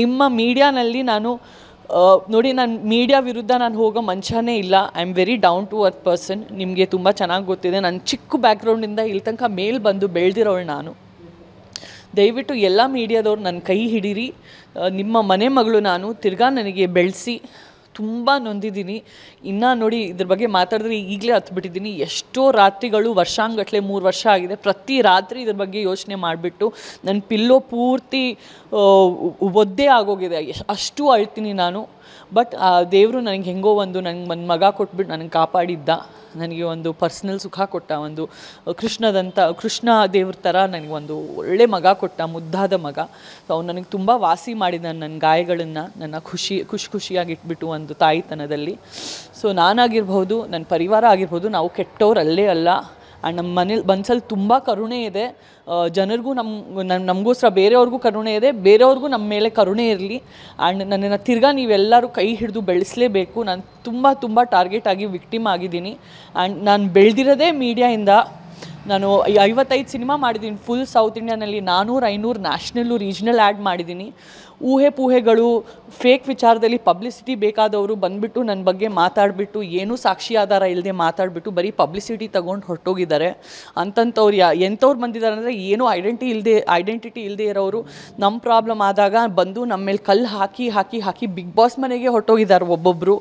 ನಿಮ್ಮ ಮೀಡಿಯಾನಲ್ಲಿ ನಾನು ನೋಡಿ ನಾನು ಮೀಡಿಯಾ ವಿರುದ್ಧ ನಾನು ಹೋಗೋ ಮಂಚನೇ ಇಲ್ಲ I am very down to earth person ನಿಮಗೆ ತುಂಬ ಚೆನ್ನಾಗಿ ಗೊತ್ತಿದೆ ನಾನು ಚಿಕ್ಕ ಬ್ಯಾಕ್ಗ್ರೌಂಡಿಂದ ಇಲ್ಲಿ ತನಕ ಮೇಲ್ ಬಂದು ಬೆಳೆದಿರೋಳು ನಾನು ದಯವಿಟ್ಟು ಎಲ್ಲ ಮೀಡಿಯಾದವ್ರು ನನ್ನ ಕೈ ಹಿಡೀರಿ ನಿಮ್ಮ ಮನೆ ಮಗಳು ನಾನು ತಿರ್ಗಾ ನನಗೆ ಬೆಳೆಸಿ ತುಂಬ ನೊಂದಿದ್ದೀನಿ ಇನ್ನೂ ನೋಡಿ ಇದ್ರ ಬಗ್ಗೆ ಮಾತಾಡಿದ್ರೆ ಈಗಲೇ ಹತ್ಬಿಟ್ಟಿದ್ದೀನಿ ಎಷ್ಟೋ ರಾತ್ರಿಗಳು ವರ್ಷಾಂಗಟ್ಲೆ ಮೂರು ವರ್ಷ ಆಗಿದೆ ಪ್ರತಿ ರಾತ್ರಿ ಇದ್ರ ಬಗ್ಗೆ ಯೋಚನೆ ಮಾಡಿಬಿಟ್ಟು ನನ್ನ ಪಿಲ್ಲೋ ಪೂರ್ತಿ ಒದ್ದೆ ಆಗೋಗಿದೆ ಅಷ್ಟು ಅಳ್ತೀನಿ ನಾನು ಬಟ್ ಆ ದೇವರು ನನಗೆ ಹೆಂಗೋ ಒಂದು ನನಗೆ ನನ್ನ ಮಗ ಕೊಟ್ಬಿಟ್ಟು ನನಗೆ ಕಾಪಾಡಿದ್ದ ನನಗೆ ಒಂದು ಪರ್ಸ್ನಲ್ ಸುಖ ಕೊಟ್ಟ ಒಂದು ಕೃಷ್ಣದಂಥ ಕೃಷ್ಣ ದೇವ್ರ ಥರ ನನಗೆ ಒಂದು ಒಳ್ಳೆ ಮಗ ಕೊಟ್ಟ ಮುದ್ದಾದ ಮಗ ಸೊ ಅವ್ನು ನನಗೆ ತುಂಬ ವಾಸಿ ಮಾಡಿದ ನನ್ನ ಗಾಯಗಳನ್ನು ನನ್ನ ಖುಷಿ ಖುಷಿ ಖುಷಿಯಾಗಿ ಇಟ್ಬಿಟ್ಟು ಒಂದು ತಾಯಿತನದಲ್ಲಿ ಸೊ ನಾನಾಗಿರ್ಬೋದು ನನ್ನ ಪರಿವಾರ ಆಗಿರ್ಬೋದು ನಾವು ಕೆಟ್ಟವ್ರು ಅಲ್ಲೇ ಅಲ್ಲ ಆ್ಯಂಡ್ ನಮ್ಮ ಮನೇಲಿ ಮನಸ್ಸಲ್ಲಿ ತುಂಬ ಕರುಣೆ ಇದೆ ಜನರಿಗೂ ನಮ್ಮ ನನ್ನ ನಮಗೋಸ್ಕರ ಬೇರೆಯವ್ರಿಗೂ ಕರುಣೆ ಇದೆ ಬೇರೆಯವ್ರಿಗೂ ನಮ್ಮ ಮೇಲೆ ಕರುಣೆ ಇರಲಿ ಆ್ಯಂಡ್ ನನ್ನನ್ನು ತಿರ್ಗಾ ನೀವೆಲ್ಲರೂ ಕೈ ಹಿಡಿದು ಬೆಳೆಸಲೇಬೇಕು ನಾನು ತುಂಬ ತುಂಬ ಟಾರ್ಗೆಟ್ ಆಗಿ ವಿಕ್ಟಿಮ್ ಆಗಿದ್ದೀನಿ ಆ್ಯಂಡ್ ನಾನು ಬೆಳೆದಿರೋದೇ ಮೀಡಿಯಾಯಿಂದ ನಾನು ಐವತ್ತೈದು ಸಿನಿಮಾ ಮಾಡಿದ್ದೀನಿ ಫುಲ್ ಸೌತ್ ಇಂಡಿಯಾನಲ್ಲಿ ನಾನೂರು ಐನೂರು ನ್ಯಾಷನಲ್ಲು ರೀಜ್ನಲ್ ಆ್ಯಡ್ ಮಾಡಿದ್ದೀನಿ ಊಹೆ ಪೂಹೆಗಳು ಫೇಕ್ ವಿಚಾರದಲ್ಲಿ ಪಬ್ಲಿಸಿಟಿ ಬೇಕಾದವರು ಬಂದುಬಿಟ್ಟು ನನ್ನ ಬಗ್ಗೆ ಮಾತಾಡಿಬಿಟ್ಟು ಏನೂ ಸಾಕ್ಷಿ ಆಧಾರ ಇಲ್ಲದೆ ಮಾತಾಡಿಬಿಟ್ಟು ಬರೀ ಪಬ್ಲಿಸಿಟಿ ತಗೊಂಡು ಹೊರಟೋಗಿದ್ದಾರೆ ಅಂತಂಥವ್ರು ಯಾ ಎಂಥವ್ರು ಬಂದಿದ್ದಾರೆ ಅಂದರೆ ಏನೂ ಐಡೆಂಟಿ ಇಲ್ಲದೆ ಐಡೆಂಟಿಟಿ ಇಲ್ಲದೆ ಇರೋರು ನಮ್ಮ ಪ್ರಾಬ್ಲಮ್ ಆದಾಗ ಬಂದು ನಮ್ಮ ಮೇಲೆ ಕಲ್ಲು ಹಾಕಿ ಹಾಕಿ ಹಾಕಿ ಬಿಗ್ ಬಾಸ್ ಮನೆಗೆ ಹೊರಟೋಗಿದ್ದಾರೆ ಒಬ್ಬೊಬ್ಬರು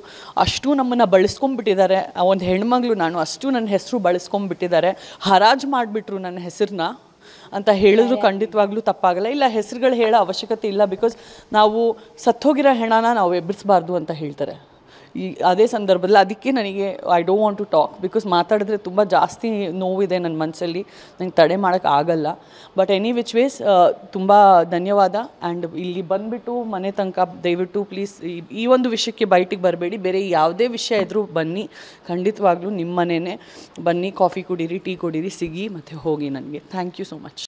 ಅಷ್ಟು ನಮ್ಮನ್ನು ಬಳಸ್ಕೊಂಡ್ಬಿಟ್ಟಿದ್ದಾರೆ ಒಂದು ಹೆಣ್ಮಗಳು ನಾನು ಅಷ್ಟು ನನ್ನ ಹೆಸರು ಬಳಸ್ಕೊಂಡ್ಬಿಟ್ಟಿದ್ದಾರೆ ಹರ ಹರಾಜ್ ಮಾಡಿಬಿಟ್ರು ನನ್ನ ಹೆಸರನ್ನ ಅಂತ ಹೇಳಿದ್ರು ಖಂಡಿತವಾಗ್ಲೂ ತಪ್ಪಾಗಲ್ಲ ಇಲ್ಲ ಹೆಸರುಗಳು ಹೇಳೋ ಅವಶ್ಯಕತೆ ಇಲ್ಲ ಬಿಕಾಸ್ ನಾವು ಸತ್ತೋಗಿರೋ ಹೆಣನ ನಾವು ಎಬ್ಬಿಸ್ಬಾರ್ದು ಅಂತ ಹೇಳ್ತಾರೆ ಈ ಅದೇ ಸಂದರ್ಭದಲ್ಲಿ ಅದಕ್ಕೆ ನನಗೆ I don't want to talk because ಮಾತಾಡಿದ್ರೆ ತುಂಬ ಜಾಸ್ತಿ ನೋವಿದೆ ನನ್ನ ಮನಸ್ಸಲ್ಲಿ ನಂಗೆ ತಡೆ ಆಗಲ್ಲ ಬಟ್ ಎನಿ ವಿಚ್ ವೇಸ್ ತುಂಬ ಧನ್ಯವಾದ ಆ್ಯಂಡ್ ಇಲ್ಲಿ ಬಂದುಬಿಟ್ಟು ಮನೆ ತನಕ ದಯವಿಟ್ಟು ಪ್ಲೀಸ್ ಈ ಒಂದು ವಿಷಯಕ್ಕೆ ಬಯಟಿಗೆ ಬರಬೇಡಿ ಬೇರೆ ಯಾವುದೇ ವಿಷಯ ಇದ್ದರೂ ಬನ್ನಿ ಖಂಡಿತವಾಗ್ಲೂ ನಿಮ್ಮ ಮನೆಯೇ ಬನ್ನಿ ಕಾಫಿ ಕುಡೀರಿ ಟೀ ಕುಡೀರಿ ಸಿಗಿ ಮತ್ತು ಹೋಗಿ ನನಗೆ ಥ್ಯಾಂಕ್ ಯು ಸೊ ಮಚ್